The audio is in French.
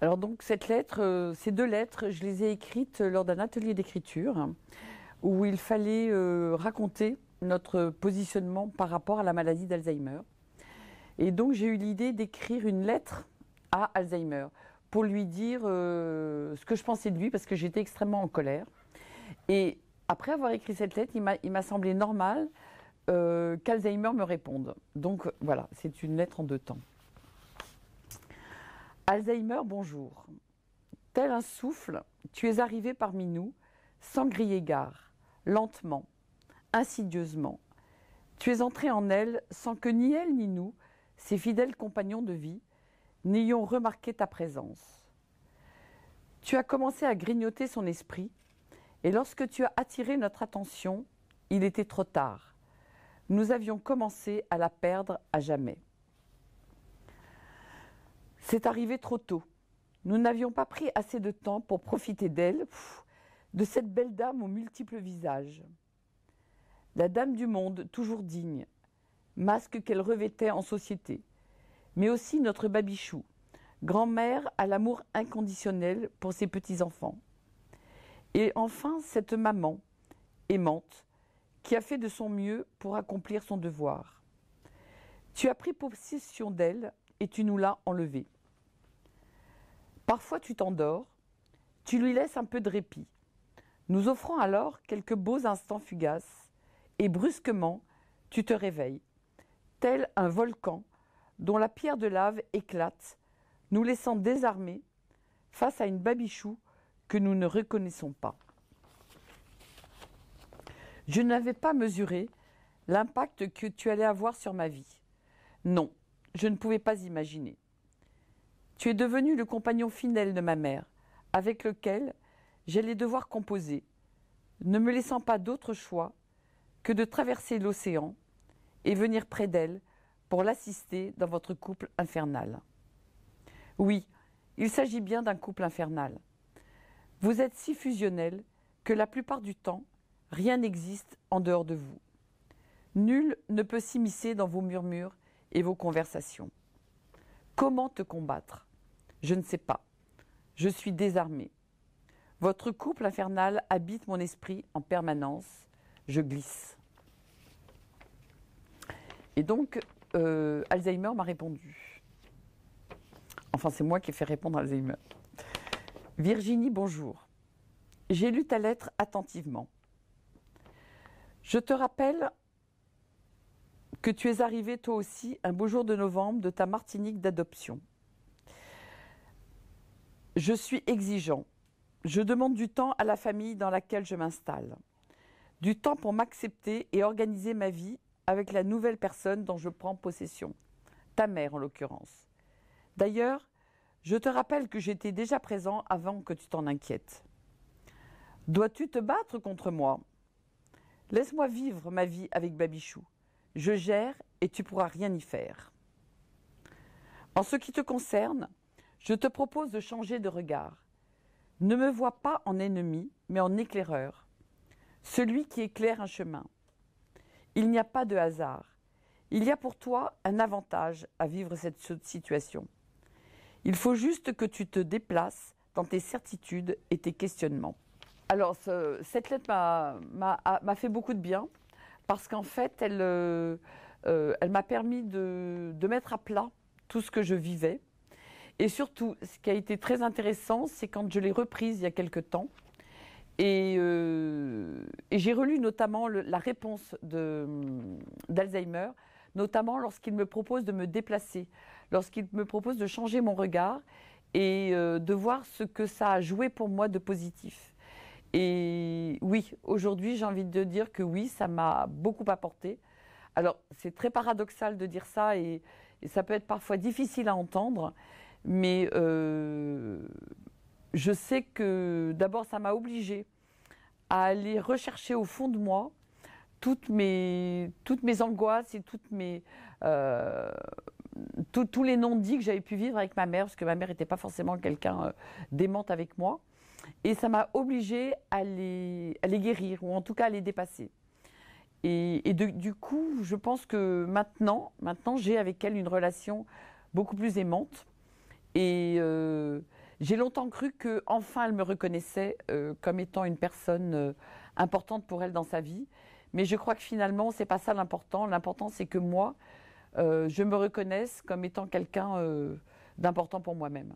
Alors donc cette lettre, euh, ces deux lettres, je les ai écrites lors d'un atelier d'écriture où il fallait euh, raconter notre positionnement par rapport à la maladie d'Alzheimer. Et donc j'ai eu l'idée d'écrire une lettre à Alzheimer pour lui dire euh, ce que je pensais de lui parce que j'étais extrêmement en colère. Et après avoir écrit cette lettre, il m'a semblé normal qu'Alzheimer me réponde. Donc voilà, c'est une lettre en deux temps. Alzheimer, bonjour. Tel un souffle, tu es arrivé parmi nous, sans griller gare, lentement, insidieusement. Tu es entré en elle sans que ni elle ni nous, ses fidèles compagnons de vie, n'ayons remarqué ta présence. Tu as commencé à grignoter son esprit, et lorsque tu as attiré notre attention, il était trop tard. Nous avions commencé à la perdre à jamais. C'est arrivé trop tôt. Nous n'avions pas pris assez de temps pour profiter d'elle, de cette belle dame aux multiples visages. La dame du monde, toujours digne, masque qu'elle revêtait en société, mais aussi notre babichou, grand-mère à l'amour inconditionnel pour ses petits-enfants. Et enfin, cette maman, aimante, qui a fait de son mieux pour accomplir son devoir. Tu as pris possession d'elle et tu nous l'as enlevée. Parfois tu t'endors, tu lui laisses un peu de répit. Nous offrant alors quelques beaux instants fugaces, et brusquement tu te réveilles, tel un volcan dont la pierre de lave éclate, nous laissant désarmés face à une babichou que nous ne reconnaissons pas. Je n'avais pas mesuré l'impact que tu allais avoir sur ma vie. Non, je ne pouvais pas imaginer. Tu es devenu le compagnon fidèle de ma mère, avec lequel j'allais devoirs composer, ne me laissant pas d'autre choix que de traverser l'océan et venir près d'elle pour l'assister dans votre couple infernal. Oui, il s'agit bien d'un couple infernal. Vous êtes si fusionnel que la plupart du temps, rien n'existe en dehors de vous. Nul ne peut s'immiscer dans vos murmures et vos conversations. Comment te combattre je ne sais pas. Je suis désarmée. Votre couple infernal habite mon esprit en permanence. Je glisse. Et donc, euh, Alzheimer m'a répondu. Enfin, c'est moi qui ai fait répondre Alzheimer. Virginie, bonjour. J'ai lu ta lettre attentivement. Je te rappelle que tu es arrivée toi aussi un beau jour de novembre de ta Martinique d'adoption. Je suis exigeant. Je demande du temps à la famille dans laquelle je m'installe. Du temps pour m'accepter et organiser ma vie avec la nouvelle personne dont je prends possession. Ta mère en l'occurrence. D'ailleurs, je te rappelle que j'étais déjà présent avant que tu t'en inquiètes. Dois-tu te battre contre moi Laisse-moi vivre ma vie avec Babichou. Je gère et tu pourras rien y faire. En ce qui te concerne, je te propose de changer de regard. Ne me vois pas en ennemi, mais en éclaireur, celui qui éclaire un chemin. Il n'y a pas de hasard. Il y a pour toi un avantage à vivre cette situation. Il faut juste que tu te déplaces dans tes certitudes et tes questionnements. Alors, cette lettre m'a fait beaucoup de bien parce qu'en fait, elle, euh, euh, m'a permis de, mettre à plat tout ce que je vivais et surtout, ce qui a été très intéressant, c'est quand je l'ai reprise il y a quelque temps, et, euh, j'ai relu notamment la réponse d'Alzheimer, notamment lorsqu'il me propose de me déplacer, lorsqu'il me propose de changer mon regard et euh, de voir ce que ça a joué pour moi de positif. Et oui, aujourd'hui, j'ai envie de dire que oui, ça m'a beaucoup apporté. Alors, c'est très paradoxal de dire ça et ça peut être parfois difficile à entendre. Mais euh, je sais que d'abord, ça m'a obligée à aller rechercher au fond de moi toutes mes, toutes mes angoisses et toutes mes, euh, tous les non-dits que j'avais pu vivre avec ma mère, parce que ma mère n'était pas forcément quelqu'un euh, d'aimante avec moi. Et ça m'a obligée à les, à les guérir, ou en tout cas à les dépasser. Et, du coup, je pense que maintenant, maintenant j'ai avec elle une relation beaucoup plus aimante. Et euh, j'ai longtemps cru qu'enfin elle me reconnaissait euh, comme étant une personne euh, importante pour elle dans sa vie. Mais je crois que finalement, ce n'est pas ça l'important. L'important, c'est que moi, je me reconnaisse comme étant quelqu'un d'important pour moi-même.